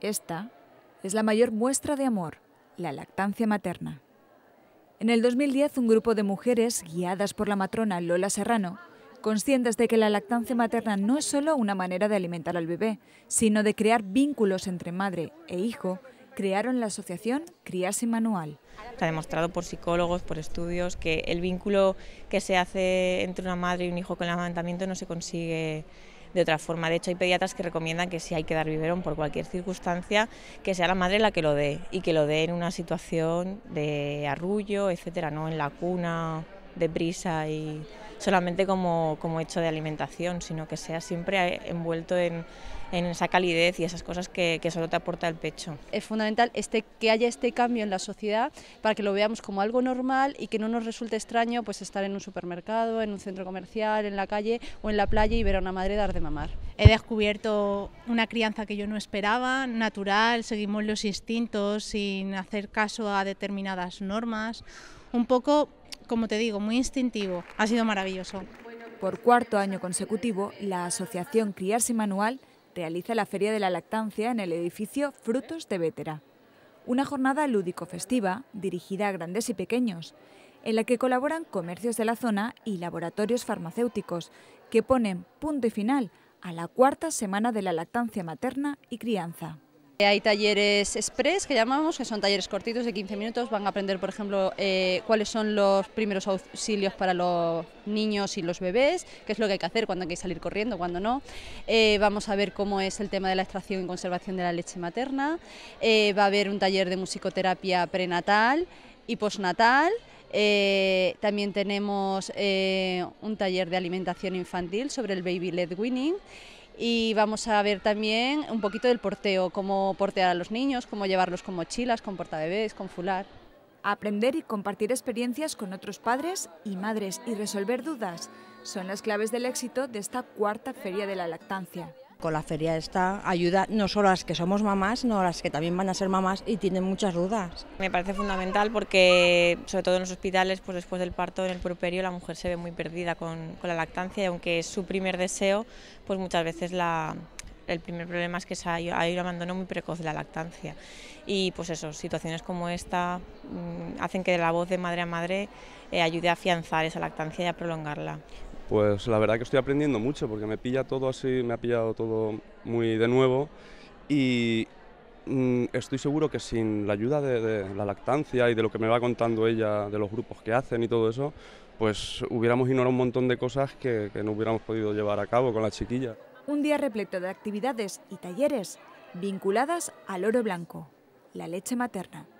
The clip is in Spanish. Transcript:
Esta es la mayor muestra de amor, la lactancia materna. En el 2010, un grupo de mujeres, guiadas por la matrona Lola Serrano, conscientes de que la lactancia materna no es solo una manera de alimentar al bebé, sino de crear vínculos entre madre e hijo, crearon la asociación Criase Manual. Se ha demostrado por psicólogos, por estudios, que el vínculo que se hace entre una madre y un hijo con el amamantamiento no se consigue de otra forma. De hecho, hay pediatras que recomiendan que si hay que dar biberón por cualquier circunstancia, que sea la madre la que lo dé y que lo dé en una situación de arrullo, etcétera, no en la cuna, deprisa y solamente como, como hecho de alimentación, sino que sea siempre eh, envuelto en, esa calidez y esas cosas que, que, solo te aporta el pecho. Es fundamental este, que haya este cambio en la sociedad para que lo veamos como algo normal y que no nos resulte extraño pues, estar en un supermercado, en un centro comercial, en la calle o en la playa y ver a una madre dar de mamar. He descubierto una crianza que yo no esperaba, natural, seguimos los instintos sin hacer caso a determinadas normas, un poco como te digo, muy instintivo. Ha sido maravilloso. Por cuarto año consecutivo, la Asociación Criarse Manual realiza la Feria de la Lactancia en el edificio Frutos de Vétera. Una jornada lúdico-festiva dirigida a grandes y pequeños, en la que colaboran comercios de la zona y laboratorios farmacéuticos, que ponen punto y final a la cuarta semana de la lactancia materna y crianza. Eh, hay talleres express que llamamos, que son talleres cortitos de 15 minutos, van a aprender por ejemplo eh, cuáles son los primeros auxilios para los niños y los bebés, qué es lo que hay que hacer, cuando hay que salir corriendo, cuando no. Eh, vamos a ver cómo es el tema de la extracción y conservación de la leche materna, va a haber un taller de musicoterapia prenatal y postnatal. también tenemos un taller de alimentación infantil sobre el baby led winning y vamos a ver también un poquito del porteo, cómo portear a los niños, cómo llevarlos con mochilas, con portabebés, con fular. Aprender y compartir experiencias con otros padres y madres y resolver dudas son las claves del éxito de esta cuarta feria de la lactancia. Con la feria esta ayuda no solo a las que somos mamás, sino a las que también van a ser mamás y tienen muchas dudas. Me parece fundamental porque, sobre todo en los hospitales, pues después del parto, en el puerperio, la mujer se ve muy perdida con, la lactancia y aunque es su primer deseo, pues muchas veces el primer problema es que hay, un abandono muy precoz de la lactancia. Y pues eso, situaciones como esta mm, hacen que la voz de madre a madre eh, ayude a afianzar esa lactancia y a prolongarla. Pues la verdad que estoy aprendiendo mucho porque me pilla todo así, me ha pillado todo muy de nuevo y mm, estoy seguro que sin la ayuda de, la lactancia y de lo que me va contando ella, de los grupos que hacen y todo eso, pues hubiéramos ignorado un montón de cosas que, que no hubiéramos podido llevar a cabo con la chiquilla. Un día repleto de actividades y talleres vinculadas al oro blanco, la leche materna.